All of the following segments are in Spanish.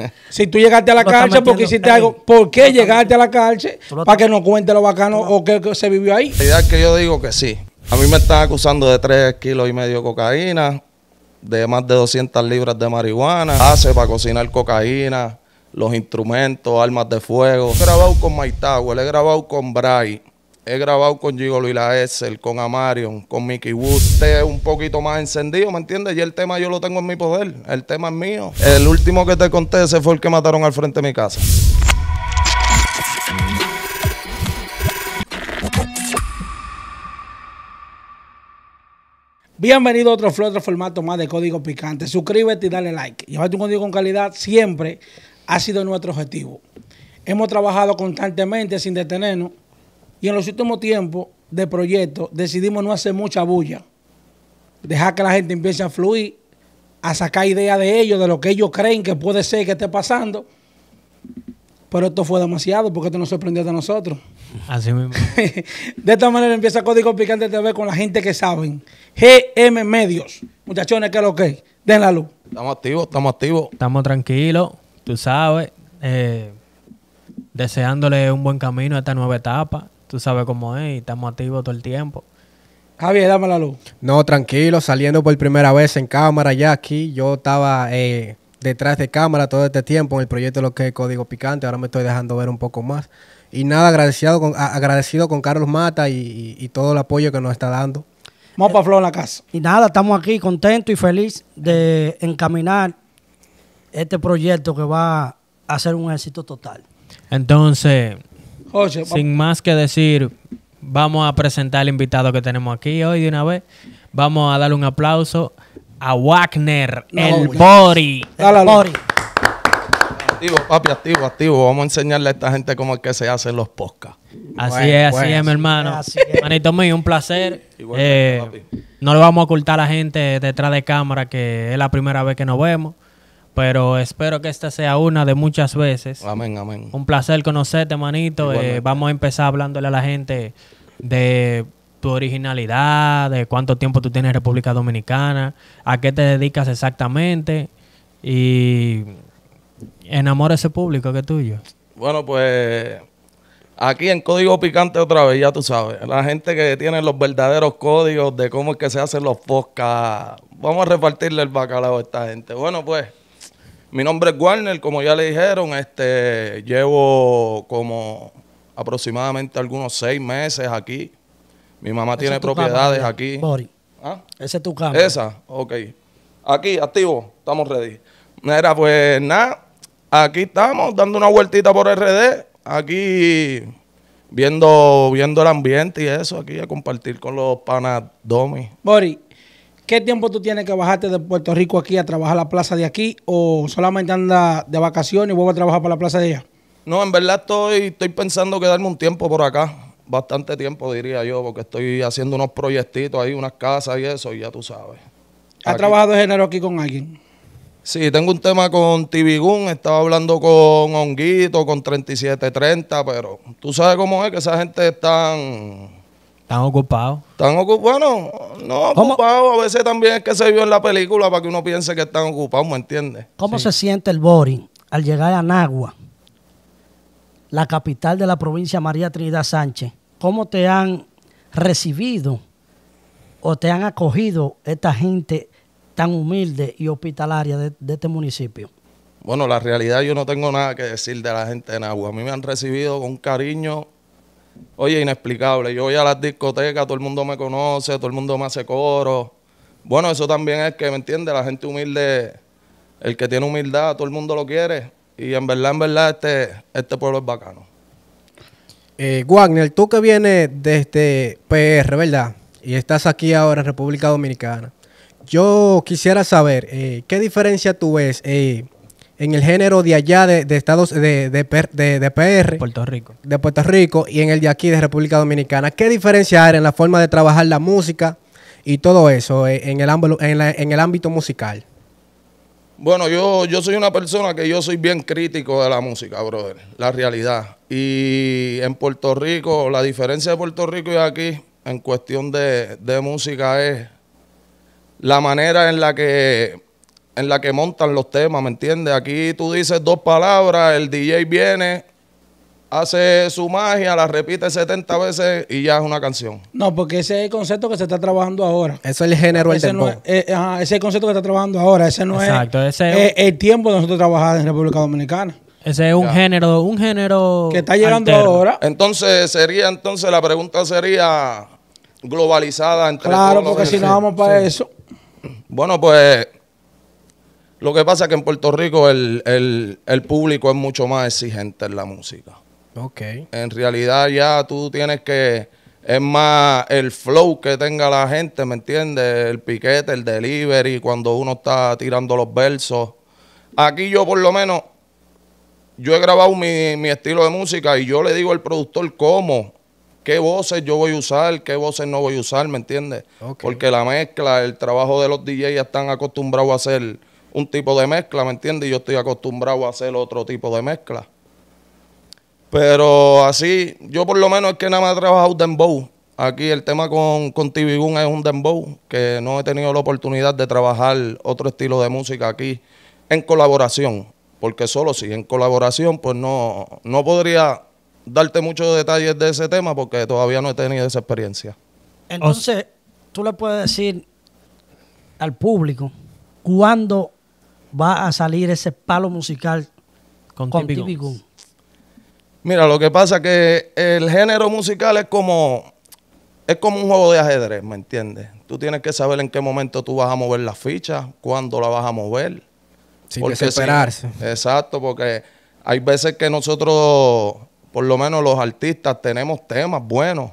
si tú llegaste a la cárcel porque hiciste algo, ¿por qué llegaste a la cárcel? Para que nos cuente lo bacano o que, se vivió ahí. La idea es que yo digo que sí. A mí me están acusando de 3 kilos y medio de cocaína, de más de 200 libras de marihuana, hace para cocinar cocaína, los instrumentos, armas de fuego. He grabado con Mike le he grabado con Bray, he grabado con y la Essel, con Amarion, con Mickey Wood. Este es un poquito más encendido, ¿me entiendes? Y el tema yo lo tengo en mi poder. El tema es mío. El último que te conté, ese fue el que mataron al frente de mi casa. Bienvenido a otro flow, otro formato más de Código Picante. Suscríbete y dale like. Llevarte un código con calidad siempre ha sido nuestro objetivo. Hemos trabajado constantemente sin detenernos y en los últimos tiempos de proyecto decidimos no hacer mucha bulla. Dejar que la gente empiece a fluir, a sacar ideas de ellos, de lo que ellos creen que puede ser que esté pasando. Pero esto fue demasiado porque esto nos sorprendió de nosotros. Así mismo. de esta manera empieza Código Picante TV con la gente que saben. GM Medios. Muchachones, ¿qué es lo que Den la luz. Estamos activos, estamos activos. Estamos tranquilos, tú sabes. Eh, deseándole un buen camino a esta nueva etapa. Tú sabes cómo es, y estamos activos todo el tiempo. Javier, dame la luz. No, tranquilo, saliendo por primera vez en cámara ya aquí. Yo estaba eh, detrás de cámara todo este tiempo en el proyecto de lo que es Código Picante. Ahora me estoy dejando ver un poco más. Y nada, agradecido con, agradecido con Carlos Mata y, todo el apoyo que nos está dando. Vamos para Flor en la casa. Y nada, estamos aquí contentos y felices de encaminar este proyecto que va a ser un éxito total. Entonces, sin más que decir, vamos a presentar al invitado que tenemos aquí hoy de una vez. Vamos a darle un aplauso a Wagner, el Bori. Activo, papi, activo, activo. Vamos a enseñarle a esta gente cómo es que se hacen los podcasts. Así es, así es, mi hermano. Manito mío, un placer. Eh, no le vamos a ocultar a la gente detrás de cámara que es la primera vez que nos vemos. Pero espero que esta sea una de muchas veces. Amén, amén. Un placer conocerte, manito. Eh, vamos a empezar hablándole a la gente de tu originalidad, de cuánto tiempo tú tienes en República Dominicana, a qué te dedicas exactamente y enamora ese público que es tuyo. Bueno, pues aquí en Código Picante otra vez, ya tú sabes, la gente que tiene los verdaderos códigos de cómo es que se hacen los podcasts, vamos a repartirle el bacalao a esta gente. Bueno, pues... Mi nombre es Warner, como ya le dijeron, este, llevo como aproximadamente algunos seis meses aquí. Mi mamá tiene propiedades aquí. ¿Ah? Ese es tu cama. ¿Ah? Esa, ok. Aquí, activo, estamos ready. Mira, pues nada, aquí estamos dando una vueltita por RD, aquí viendo, viendo el ambiente y eso, aquí a compartir con los panas Domi. ¿Qué tiempo tú tienes que bajarte de Puerto Rico aquí a trabajar la plaza de aquí o solamente anda de vacaciones y vuelvo a trabajar para la plaza de allá? No, en verdad estoy, estoy pensando quedarme un tiempo por acá, bastante tiempo diría yo, porque estoy haciendo unos proyectitos ahí, unas casas y eso, y ya tú sabes. ¿Has trabajado de género aquí con alguien? Sí, tengo un tema con Tibigún, estaba hablando con Honguito, con 3730, pero tú sabes cómo es que esa gente está... Están ocupados. Están ocupados. Bueno, no ocupados. A veces también es que se vio en la película para que uno piense que están ocupados, ¿me entiendes? ¿Cómo se siente el Boring al llegar a Nagua, la capital de la provincia María Trinidad Sánchez? ¿Cómo te han recibido o te han acogido esta gente tan humilde y hospitalaria de, de este municipio? Bueno, la realidad yo no tengo nada que decir de la gente de Nagua. A mí me han recibido con cariño Oye, inexplicable. Yo voy a las discotecas, todo el mundo me conoce, todo el mundo me hace coro. Bueno, eso también es que, ¿me entiendes? La gente humilde, el que tiene humildad, todo el mundo lo quiere. Y en verdad, en verdad, este, este pueblo es bacano. Eh, Wagner, tú que vienes desde este PR, ¿verdad? Y estás aquí ahora en República Dominicana. Yo quisiera saber, eh, ¿qué diferencia tú ves? Eh, en el género de allá de, Estados de, PR. Puerto Rico. De Puerto Rico y en el de aquí de República Dominicana. ¿Qué diferencia hay en la forma de trabajar la música y todo eso en el, ámbito musical? Bueno, yo, yo soy una persona que yo soy bien crítico de la música, brother, la realidad. Y en Puerto Rico, la diferencia de Puerto Rico y aquí en cuestión de música es la manera en la que en la que montan los temas, ¿me entiendes? Aquí tú dices dos palabras, el DJ viene, hace su magia, la repite 70 veces y ya es una canción. No, porque ese es el concepto que se está trabajando ahora. Eso es el género ese del no es, eh, Ese es el concepto que está trabajando ahora. Ese no Exacto, ese eh, el, tiempo de nosotros trabajar en República Dominicana. Ese es un género, un género que está llegando ahora. Entonces sería, entonces la pregunta sería globalizada entre claro, porque si no vamos para eso. Bueno, pues lo que pasa es que en Puerto Rico el, público es mucho más exigente en la música. Ok. En realidad ya tú tienes que... Es más el flow que tenga la gente, ¿me entiendes? El piquete, el delivery, cuando uno está tirando los versos. Aquí yo por lo menos, yo he grabado mi, estilo de música y yo le digo al productor cómo qué voces yo voy a usar, qué voces no voy a usar, ¿me entiendes? Porque la mezcla, el trabajo de los DJs están acostumbrados a hacer un tipo de mezcla, ¿me entiendes? Y yo estoy acostumbrado a hacer otro tipo de mezcla. Pero así, yo por lo menos es que nada más he trabajado dembow. Aquí el tema con, con es un dembow, que no he tenido la oportunidad de trabajar otro estilo de música aquí en colaboración. Porque solo si en colaboración, pues no, no podría darte muchos detalles de ese tema porque todavía no he tenido esa experiencia. Entonces, tú le puedes decir al público cuándo va a salir ese palo musical con, con Mira, lo que pasa es que el género musical es como, es como un juego de ajedrez, ¿me entiendes? Tú tienes que saber en qué momento tú vas a mover la ficha, cuándo la vas a mover. Sin porque desesperarse. exacto, porque hay veces que nosotros, por lo menos los artistas, tenemos temas buenos,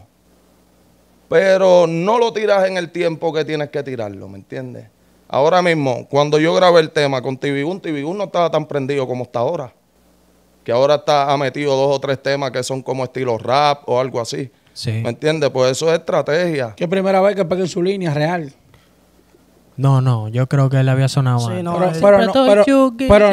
pero no lo tiras en el tiempo que tienes que tirarlo, ¿me entiendes? Ahora mismo, cuando yo grabé el tema con TV1, TV1 no estaba tan prendido como está ahora. Que ahora está, ha metido dos o tres temas que son como estilo rap o algo así. ¿Me entiendes? Pues eso es estrategia. Que primera vez que en su línea real. No, no, yo creo que él había sonado pero,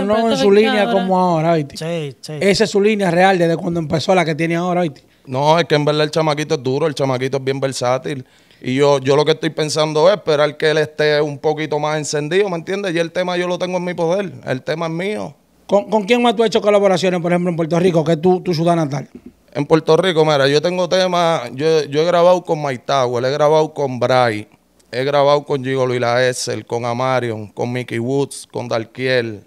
no, en su línea como ahora, ¿viste? Sí, sí. Esa es su línea real desde cuando empezó la que tiene ahora, ¿viste? No, es que en verdad el chamaquito es duro, el chamaquito es bien versátil. Y yo, yo lo que estoy pensando es esperar que él esté un poquito más encendido, ¿me entiendes? Y el tema yo lo tengo en mi poder, el tema es mío. ¿Con, quién más tú has hecho colaboraciones, por ejemplo, en Puerto Rico, que es tu, ciudad natal? En Puerto Rico, mira, yo tengo temas, yo, he grabado con Mike he grabado con Bray, he grabado con Gigolo y la Essel, con Amarion, con Mickey Woods, con Darkiel.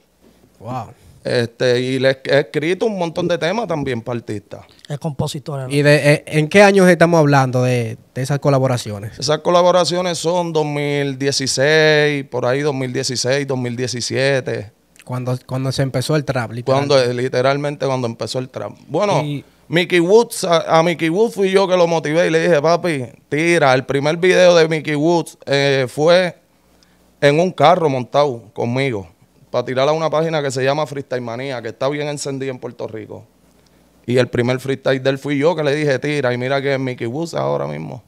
Wow. Este, y le he escrito un montón de temas también para artistas. Es compositora. ¿Y de, eh, en qué años estamos hablando de, esas colaboraciones? Esas colaboraciones son 2016, por ahí 2016, 2017. Cuando, cuando se empezó el trap, literalmente. Cuando, eh, literalmente cuando empezó el trap. Bueno, Mickey Woods, a, Mickey Woods fui yo que lo motivé y le dije, papi, tira. El primer video de Mickey Woods eh, fue en un carro montado conmigo para tirar a una página que se llama Freestyle Manía, que está bien encendida en Puerto Rico. Y el primer freestyle del fui yo que le dije, tira, y mira que es Mickey Woods ahora mismo.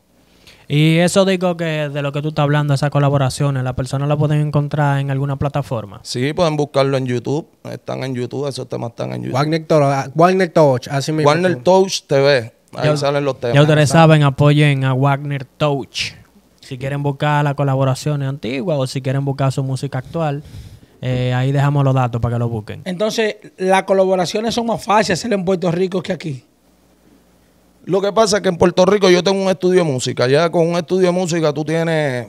Y eso digo que de lo que tú estás hablando, esas colaboraciones, la persona la pueden encontrar en alguna plataforma? Sí, pueden buscarlo en YouTube. Están en YouTube, esos temas están en YouTube. Wagner, ah, Touch, así mismo. Wagner Touch TV, ahí salen los temas. Ya ustedes saben, apoyen a Wagner Touch. Si quieren buscar las colaboraciones antiguas o si quieren buscar su música actual, eh, ahí dejamos los datos para que lo busquen. Entonces, las colaboraciones son más fáciles hacer en Puerto Rico que aquí. Lo que pasa es que en Puerto Rico yo tengo un estudio de música. Ya con un estudio de música tú tienes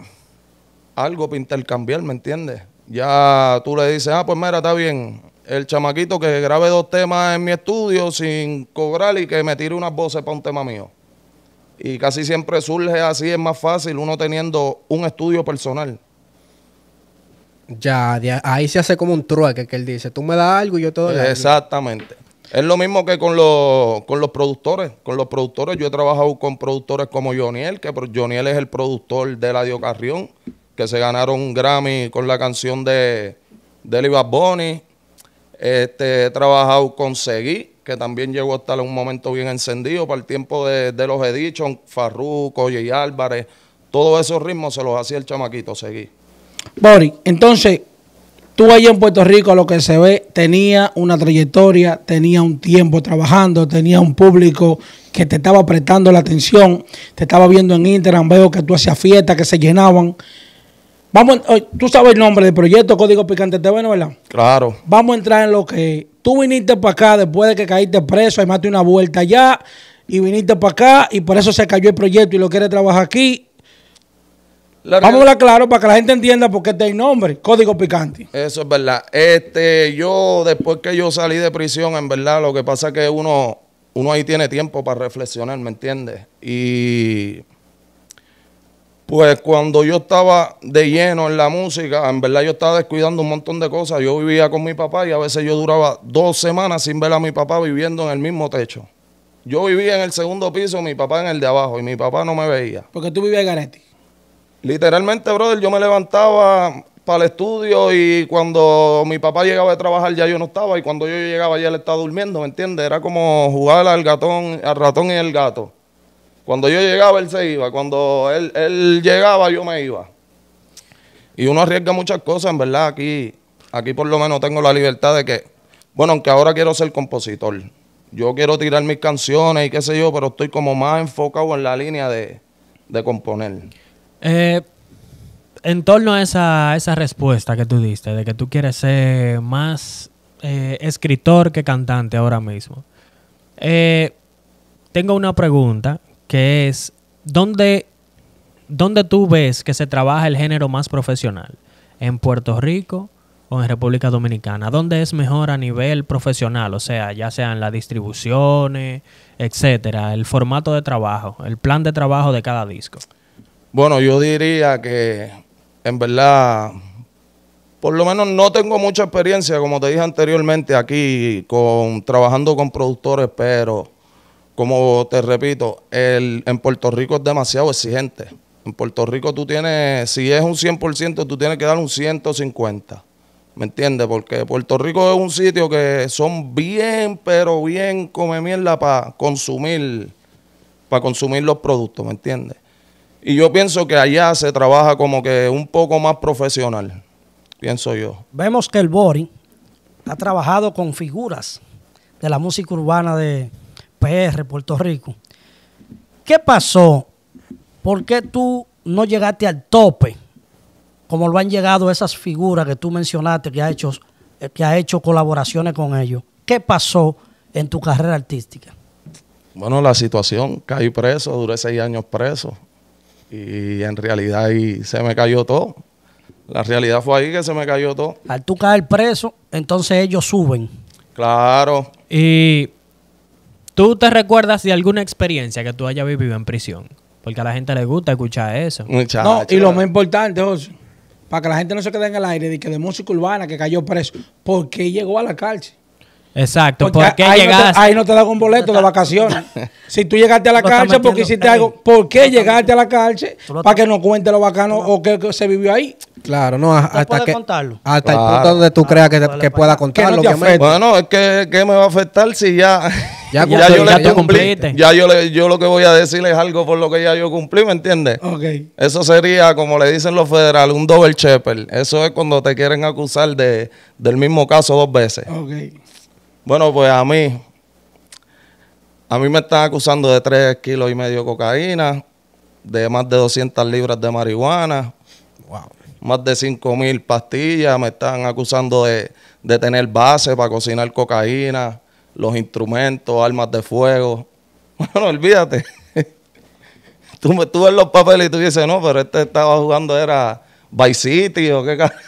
algo para intercambiar, ¿me entiendes? Ya tú le dices, ah, pues mira, está bien. El chamaquito que grabe dos temas en mi estudio sin cobrar y que me tire unas voces para un tema mío. Y casi siempre surge así, es más fácil uno teniendo un estudio personal. Ya, ahí se hace como un trueque que él dice, tú me das algo y yo te doy Exactamente. Es lo mismo que con los, los productores. Con los productores, yo he trabajado con productores como Joniel, que Joniel es el productor de La Carrión, que se ganaron un Grammy con la canción de, de Boni. Este, he trabajado con Seguí, que también llegó hasta un momento bien encendido para el tiempo de, de los Edition, Farruko, y Álvarez. Todos esos ritmos se los hacía el chamaquito Seguí. Boris, entonces, tú allá en Puerto Rico, lo que se ve, tenía una trayectoria, tenía un tiempo trabajando, tenía un público que te estaba prestando la atención, te estaba viendo en Instagram, veo que tú hacías fiestas que se llenaban. Vamos, eh, tú sabes el nombre del proyecto Código Picante TV, ¿no verdad? Claro. Vamos a entrar en lo que tú viniste para acá después de que caíste preso, y de una vuelta allá y viniste para acá y por eso se cayó el proyecto y lo quiere trabajar aquí Vamos a hablar claro para que la gente entienda por qué te este hay nombre, Código Picante. Eso es verdad. Este, yo, después que yo salí de prisión, en verdad, lo que pasa es que uno, uno ahí tiene tiempo para reflexionar, ¿me entiendes? Y pues cuando yo estaba de lleno en la música, en verdad yo estaba descuidando un montón de cosas. Yo vivía con mi papá y a veces yo duraba dos semanas sin ver a mi papá viviendo en el mismo techo. Yo vivía en el segundo piso, mi papá en el de abajo y mi papá no me veía. Porque tú vivías en Garetti. Literalmente, brother, yo me levantaba para el estudio y cuando mi papá llegaba de trabajar ya yo no estaba y cuando yo llegaba ya él estaba durmiendo, ¿me entiendes? Era como jugar al gatón, al ratón y el gato. Cuando yo llegaba él se iba, cuando él, llegaba yo me iba. Y uno arriesga muchas cosas, en verdad, aquí, aquí por lo menos tengo la libertad de que, bueno, aunque ahora quiero ser compositor, yo quiero tirar mis canciones y qué sé yo, pero estoy como más enfocado en la línea de, de componer. Eh, en torno a esa, esa, respuesta que tú diste, de que tú quieres ser más eh, escritor que cantante ahora mismo, eh, tengo una pregunta que es, ¿dónde, ¿dónde tú ves que se trabaja el género más profesional? ¿En Puerto Rico o en República Dominicana? ¿Dónde es mejor a nivel profesional? O sea, ya sean las distribuciones, etcétera, el formato de trabajo, el plan de trabajo de cada disco. Bueno, yo diría que en verdad, por lo menos no tengo mucha experiencia, como te dije anteriormente, aquí con trabajando con productores, pero como te repito, el, en Puerto Rico es demasiado exigente. En Puerto Rico tú tienes, si es un 100%, tú tienes que dar un 150%. ¿Me entiendes? Porque Puerto Rico es un sitio que son bien, pero bien come mierda para consumir, para consumir los productos, ¿me entiendes? Y yo pienso que allá se trabaja como que un poco más profesional, pienso yo. Vemos que el Bori ha trabajado con figuras de la música urbana de PR, Puerto Rico. ¿Qué pasó? ¿Por qué tú no llegaste al tope? Como lo han llegado esas figuras que tú mencionaste, que ha hecho, que ha hecho colaboraciones con ellos. ¿Qué pasó en tu carrera artística? Bueno, la situación, caí preso, duré seis años preso. Y en realidad ahí se me cayó todo. La realidad fue ahí que se me cayó todo. Al tú caer preso, entonces ellos suben. Claro. Y tú te recuerdas de alguna experiencia que tú hayas vivido en prisión. Porque a la gente le gusta escuchar eso. No, y lo eh. más importante, para que la gente no se quede en el aire de que de música urbana que cayó preso, ¿por qué llegó a la cárcel? Exacto, ¿por qué ahí, llegaste? No te, ahí no te dan un boleto de vacaciones. si tú llegaste a la cárcel porque hiciste algo, ¿por qué llegaste a la cárcel? Para que nos cuente lo bacano o que, se vivió ahí. Claro, no, hasta que el punto donde tú creas que, que pueda contarlo. Que bueno, es que, me va a afectar si ya ya, yo le cumpliste. Ya yo, le, yo lo que voy a decirle es algo por lo que ya yo cumplí, ¿me entiendes? Okay. Eso sería, como le dicen los federales, un double shepherd. Eso es cuando te quieren acusar de, del mismo caso dos veces. Okay. Bueno, pues a mí, a mí me están acusando de 3 kilos y medio de cocaína, de más de 200 libras de marihuana, más de 5 mil pastillas, me están acusando de, tener base para cocinar cocaína, los instrumentos, armas de fuego. Bueno, olvídate. Tú, tú ves los papeles y tú dices, no, pero este estaba jugando, era Vice City o qué carajo.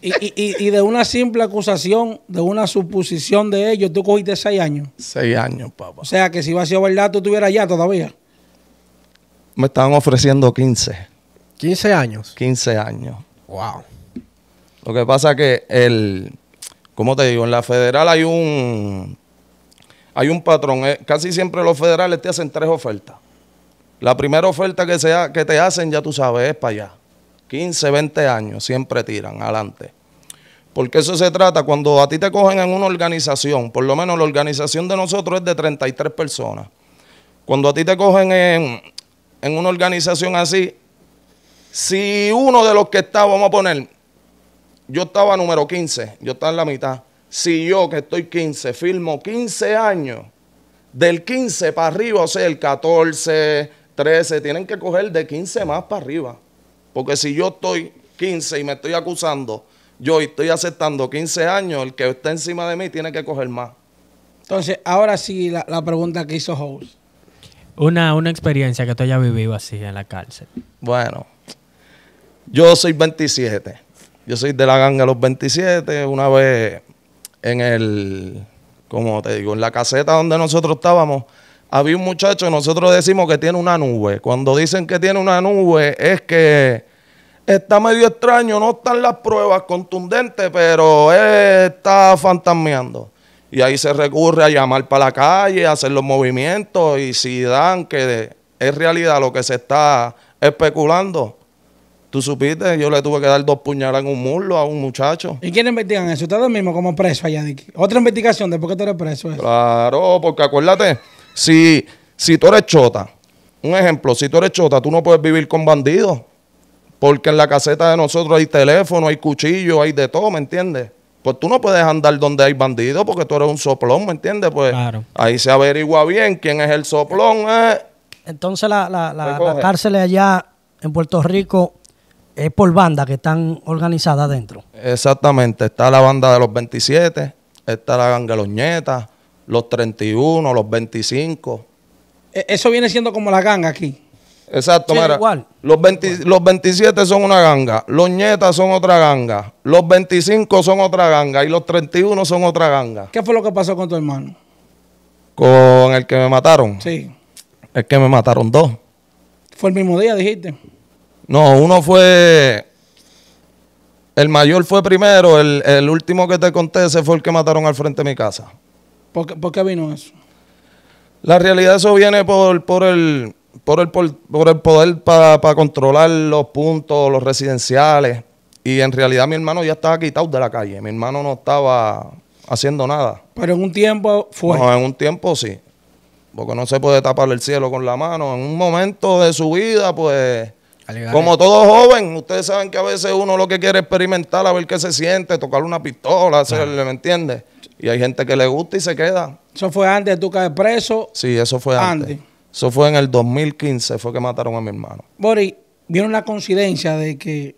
Y, de una simple acusación, de una suposición de ellos, tú cogiste seis años. Seis años, papá. O sea que si va a ser verdad, tú estuvieras allá todavía. Me estaban ofreciendo 15. ¿15 años? 15 años. Wow. Lo que pasa que el, ¿cómo te digo? En la federal hay un, hay un patrón. Eh, casi siempre los federales te hacen tres ofertas. La primera oferta que, sea, que te hacen, ya tú sabes, es para allá. 15, 20 años, siempre tiran adelante. Porque eso se trata, cuando a ti te cogen en una organización, por lo menos la organización de nosotros es de 33 personas. Cuando a ti te cogen en, en una organización así, si uno de los que está, vamos a poner, yo estaba número 15, yo estaba en la mitad. Si yo que estoy 15, firmo 15 años, del 15 para arriba, o sea, el 14, 13, tienen que coger de 15 más para arriba. Porque si yo estoy 15 y me estoy acusando, yo estoy aceptando 15 años, el que está encima de mí tiene que coger más. Entonces, ahora sí, la, pregunta que hizo House. Una, una experiencia que tú hayas vivido así en la cárcel. Bueno, yo soy 27. Yo soy de la ganga los 27. Una vez en el, como te digo, en la caseta donde nosotros estábamos, había un muchacho, nosotros decimos que tiene una nube. Cuando dicen que tiene una nube es que Está medio extraño, no están las pruebas contundentes, pero está fantasmeando. Y ahí se recurre a llamar para la calle, hacer los movimientos y si dan que es realidad lo que se está especulando. Tú supiste, yo le tuve que dar dos puñalas en un muslo a un muchacho. ¿Y quiénes investigan eso? Ustedes mismos como preso allá. Otra investigación de por qué tú eres preso. Claro, porque acuérdate, si, si tú eres chota, un ejemplo, si tú eres chota, tú no puedes vivir con bandidos. Porque en la caseta de nosotros hay teléfono, hay cuchillo, hay de todo, ¿me entiendes? Pues tú no puedes andar donde hay bandidos porque tú eres un soplón, ¿me entiendes? Pues ahí se averigua bien quién es el soplón. ¿eh? Entonces la, la, cárcel allá en Puerto Rico es por bandas que están organizadas adentro. Exactamente, está la banda de los 27, está la ganga de los ñetas, los 31, los 25. E, eso viene siendo como la ganga aquí. Exacto, mira. Los, los 27 son una ganga, los ñetas son otra ganga, los 25 son otra ganga y los 31 son otra ganga. ¿Qué fue lo que pasó con tu hermano? Con el que me mataron. Sí. El que me mataron dos. Fue el mismo día, dijiste. No, uno fue. El mayor fue primero, el, último que te conté, ese fue el que mataron al frente de mi casa. ¿Por qué, vino eso? La realidad, eso viene por, por el por el, por, el poder para controlar los puntos, los residenciales. Y en realidad mi hermano ya estaba quitado de la calle. Mi hermano no estaba haciendo nada. Pero en un tiempo fue. No, en un tiempo sí. Porque no se puede tapar el cielo con la mano. En un momento de su vida, pues. Como todo joven, ustedes saben que a veces uno lo que quiere es experimentar, a ver qué se siente, tocar una pistola, hacerle, ¿me entiendes? Y hay gente que le gusta y se queda. ¿Eso fue antes de tú caer preso? Sí, eso fue antes. Eso fue en el 2015, fue que mataron a mi hermano. Boris, ¿vieron la coincidencia de que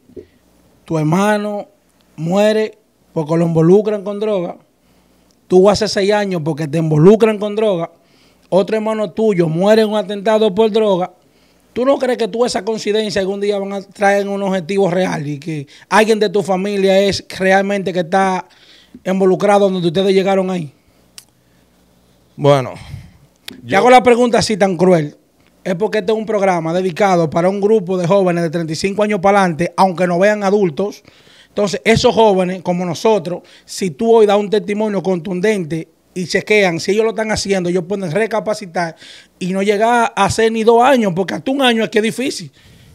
tu hermano muere porque lo involucran con droga? Tú hace seis años porque te involucran con droga. Otro hermano tuyo muere en un atentado por droga. ¿Tú no crees que tú esa coincidencia algún día van a traer un objetivo real y que alguien de tu familia es realmente que está involucrado donde ustedes llegaron ahí? Bueno, yo hago la pregunta así tan cruel. Es porque este es un programa dedicado para un grupo de jóvenes de 35 años para adelante, aunque no vean adultos. Entonces, esos jóvenes, como nosotros, si tú hoy das un testimonio contundente y se chequean, si ellos lo están haciendo, ellos pueden recapacitar y no llegar a hacer ni dos años, porque hasta un año aquí es difícil.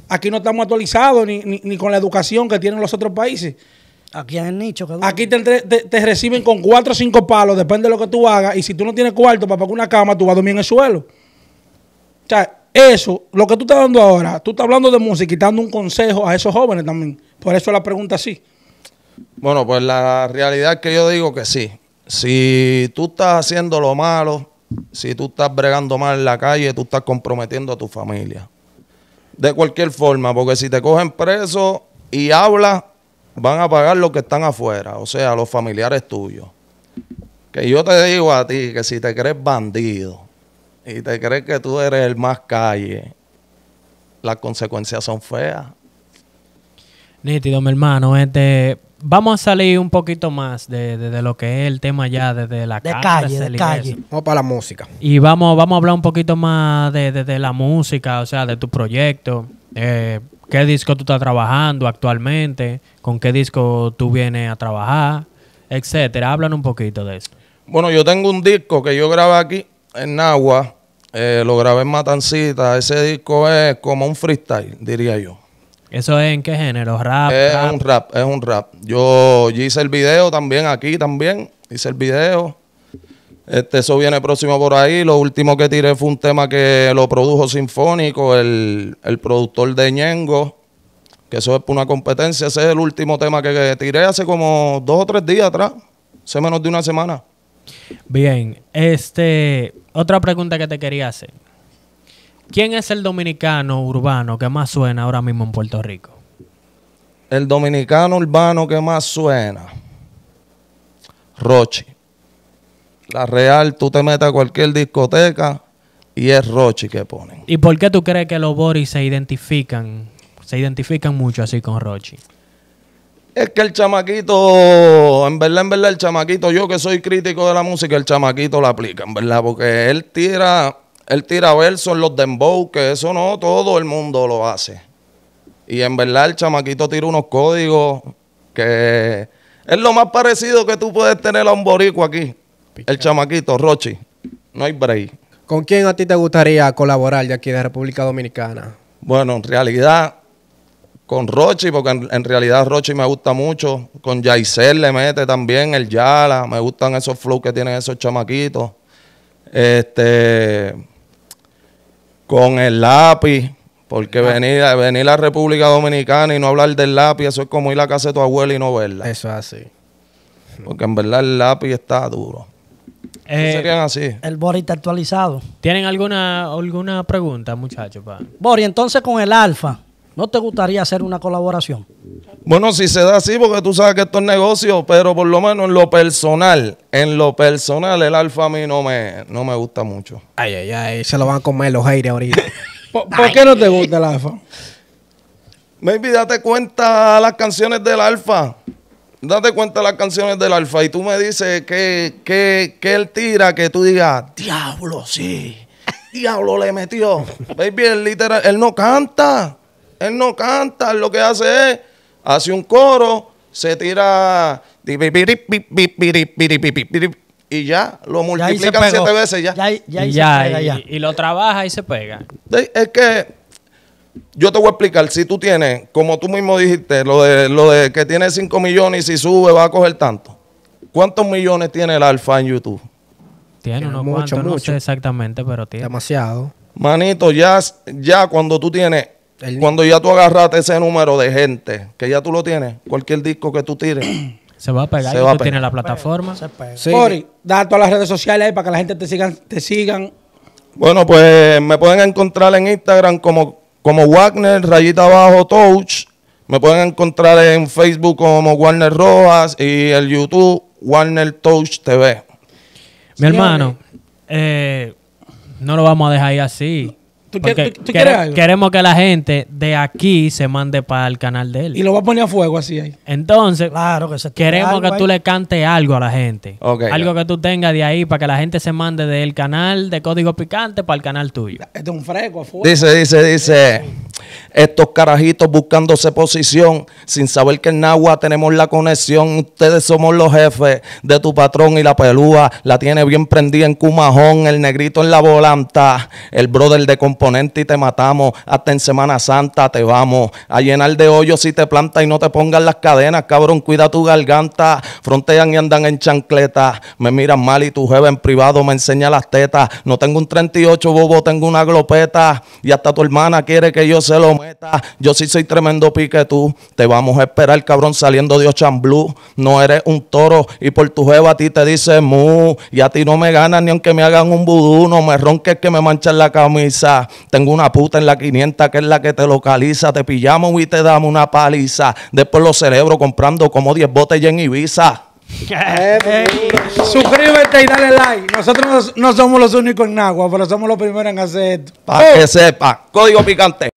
Aquí no estamos actualizados ni con la educación que tienen los otros países. Aquí han que Aquí te, reciben con cuatro o cinco palos, depende de lo que tú hagas. Y si tú no tienes cuarto para una cama, tú vas a dormir en el suelo. O sea, eso, lo que tú estás dando ahora, tú estás hablando de música y dando un consejo a esos jóvenes también. Por eso la pregunta sí. Bueno, pues la realidad que yo digo que sí. Si tú estás haciendo lo malo, si tú estás bregando mal en la calle, tú estás comprometiendo a tu familia. De cualquier forma, porque si te cogen preso y hablas, van a pagar los que están afuera, o sea, los familiares tuyos. Que yo te digo a ti que si te crees bandido y te crees que tú eres el más calle, las consecuencias son feas. Nítido, mi hermano. Este, vamos a salir un poquito más de, lo que es el tema ya desde la de calle. De calle. Vamos para la música. Y vamos, vamos a hablar un poquito más de, la música, o sea, de tu proyecto. Eh, qué disco tú estás trabajando actualmente, con qué disco tú vienes a trabajar, etcétera. Hablan un poquito de eso. Bueno, yo tengo un disco que yo grabé aquí en Nahua. Eh, lo grabé en Matancita. Ese disco es como un freestyle, diría yo. ¿Eso es en qué género? ¿Rap? Es un rap, es un rap. yo hice el video también aquí, también hice el video. Este, eso viene próximo por ahí. Lo último que tiré fue un tema que lo produjo Sinfónico, el, productor de Ñengo, que eso es una competencia. Ese es el último tema que tiré hace como dos o tres días atrás, hace menos de una semana. Bien, este, otra pregunta que te quería hacer. ¿Quién es el dominicano urbano que más suena ahora mismo en Puerto Rico? El dominicano urbano que más suena. Rochi. La Real, tú te metes a cualquier discoteca y es Rochi que ponen. ¿Y por qué tú crees que los Boris se identifican, se identifican mucho así con Rochi? Es que el chamaquito, en verdad, en verdad, el chamaquito, yo que soy crítico de la música, el chamaquito lo aplica, en verdad, porque él tira, él tira versos, los dembow, que eso no todo el mundo lo hace. Y en verdad el chamaquito tira unos códigos que es lo más parecido que tú puedes tener a un borico aquí. El chamaquito, Rochi. No hay break. ¿Con quién a ti te gustaría colaborar de aquí de República Dominicana? Bueno, en realidad con Rochi, porque en, realidad Rochi me gusta mucho. Con Yaisel le mete también el Yala. Me gustan esos flows que tienen esos chamaquitos. Este. Con el lápiz. Porque venir, ah. venir, a la República Dominicana y no hablar del lápiz, eso es como ir a la casa de tu abuela y no verla. Eso es así. Porque en verdad el lápiz está duro. Eh, serían así. El Bori está actualizado. ¿Tienen alguna, alguna pregunta, muchachos? Bori, entonces con el Alfa, ¿no te gustaría hacer una colaboración? Bueno, si se da así, porque tú sabes que esto es negocio, pero por lo menos en lo personal, en lo personal, el Alfa a mí no me, no me gusta mucho. Ay, ay, ay, se lo van a comer los aires ahorita. ¿Por, qué no te gusta el Alfa? Maybe date cuenta las canciones del Alfa date cuenta las canciones del Alfa y tú me dices que, él tira, que tú digas, diablo, sí, diablo le metió. Baby, él literal, él no canta, él no canta, lo que hace es, hace un coro, se tira y ya lo multiplica siete veces ya. Ya, y, y, lo trabaja y se pega. Es que yo te voy a explicar, si tú tienes, como tú mismo dijiste, lo de, lo de que tiene 5 millones y si sube va a coger tanto. ¿Cuántos millones tiene el Alfa en YouTube? Tiene, unos mucho, cuantos, no sé exactamente, pero tiene. Demasiado. Manito, ya, ya cuando tú tienes, cuando ya tú agarraste ese número de gente, que ya tú lo tienes, cualquier disco que tú tires. Se va a pegar. Se la plataforma. Se pega. Sí. da todas las redes sociales ahí para que la gente te sigan. Te sigan. Bueno, pues me pueden encontrar en Instagram como como Wagner, rayita abajo, Touch. Me pueden encontrar en Facebook como Warner Rojas y el YouTube Warner Touch TV. Mi hermano, eh, no lo vamos a dejar ahí así. Queremos que la gente de aquí se mande para el canal de él. Y lo va a poner a fuego así ahí. Entonces, claro que queremos que tú le cantes algo a la gente. algo que tú tengas de ahí para que la gente se mande del canal de Código Picante para el canal tuyo. Este es un fresco a Dice, dice, dice. Estos carajitos buscándose posición, sin saber que en Nahua tenemos la conexión. Ustedes somos los jefes de tu patrón y la pelúa la tiene bien prendida en Cumajón, el negrito en la volanta, el brother de composición y te matamos. Hasta en Semana Santa te vamos a llenar de hoyos si te plantas y no te pongas las cadenas. Cabrón, cuida tu garganta. Frontean y andan en chancleta. Me miran mal y tu jeva en privado me enseña las tetas. No tengo un 38 bobo, tengo una glopeta. Y hasta tu hermana quiere que yo se lo meta. Yo sí soy tremendo pique tú. Te vamos a esperar, cabrón, saliendo de Ochamblú No eres un toro y por tu jeva a ti te dice mu. Y a ti no me ganas ni aunque me hagan un vudú. No me ronques que me manchan la camisa. Tengo una puta en la 500 que es la que te localiza. Te pillamos y te damos una paliza. Después lo celebro comprando como 10 botellas en Ibiza. suscríbete y dale like. Nosotros no somos los únicos en agua, pero somos los primeros en hacer Para que oh. sepa, código picante.